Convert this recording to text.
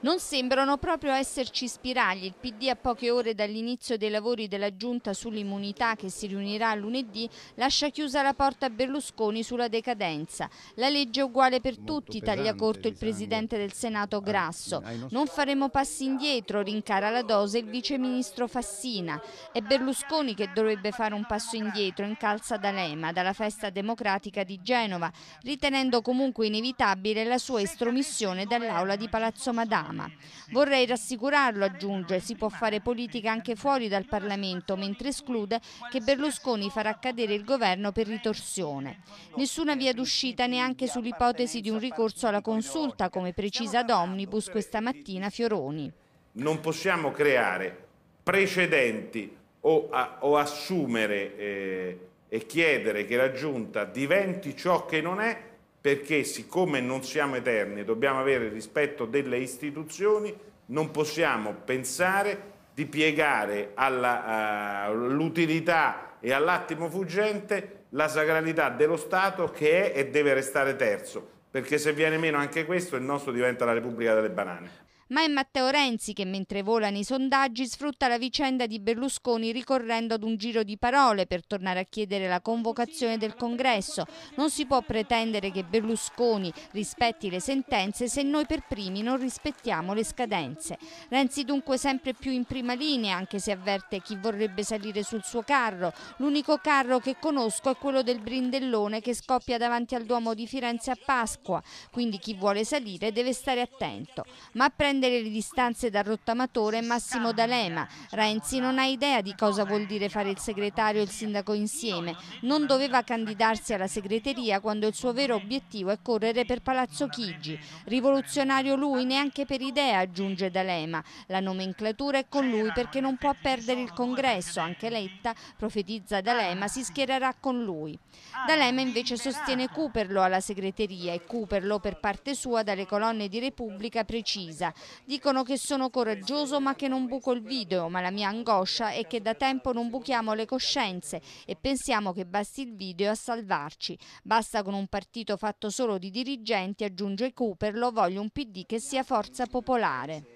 Non sembrano proprio esserci spiragli. Il PD a poche ore dall'inizio dei lavori della Giunta sull'immunità che si riunirà lunedì lascia chiusa la porta a Berlusconi sulla decadenza. La legge è uguale per Molto tutti, pesante, taglia corto il presidente del Senato ah, Grasso. Non faremo passi indietro, rincara la dose il viceministro Fassina. È Berlusconi che dovrebbe fare un passo indietro in calza d'Alema dalla festa democratica di Genova, ritenendo comunque inevitabile la sua estromissione dall'aula di Palazzo Madama. Obama. Vorrei rassicurarlo, aggiunge, si può fare politica anche fuori dal Parlamento, mentre esclude che Berlusconi farà cadere il governo per ritorsione. Nessuna via d'uscita neanche sull'ipotesi di un ricorso alla consulta, come precisa ad Omnibus questa mattina Fioroni. Non possiamo creare precedenti o, a, o assumere eh, e chiedere che la Giunta diventi ciò che non è perché siccome non siamo eterni e dobbiamo avere il rispetto delle istituzioni, non possiamo pensare di piegare eh, all'utilità uh, e all'attimo fuggente la sacralità dello Stato che è e deve restare terzo, perché se viene meno anche questo il nostro diventa la Repubblica delle Banane. Ma è Matteo Renzi che, mentre volano i sondaggi, sfrutta la vicenda di Berlusconi ricorrendo ad un giro di parole per tornare a chiedere la convocazione del congresso. Non si può pretendere che Berlusconi rispetti le sentenze se noi per primi non rispettiamo le scadenze. Renzi dunque sempre più in prima linea, anche se avverte chi vorrebbe salire sul suo carro. L'unico carro che conosco è quello del brindellone che scoppia davanti al Duomo di Firenze a Pasqua, quindi chi vuole salire deve stare attento. Ma prende prendere le distanze dal rottamatore Massimo D'Alema. Renzi non ha idea di cosa vuol dire fare il segretario e il sindaco insieme. Non doveva candidarsi alla segreteria quando il suo vero obiettivo è correre per Palazzo Chigi. Rivoluzionario lui neanche per idea, aggiunge D'Alema. La nomenclatura è con lui perché non può perdere il congresso. Anche Letta, profetizza D'Alema, si schiererà con lui. D'Alema invece sostiene Cooperlo alla segreteria e Cooperlo per parte sua dalle colonne di Repubblica precisa. Dicono che sono coraggioso ma che non buco il video, ma la mia angoscia è che da tempo non buchiamo le coscienze e pensiamo che basti il video a salvarci. Basta con un partito fatto solo di dirigenti, aggiunge Cooper, lo voglio un PD che sia forza popolare.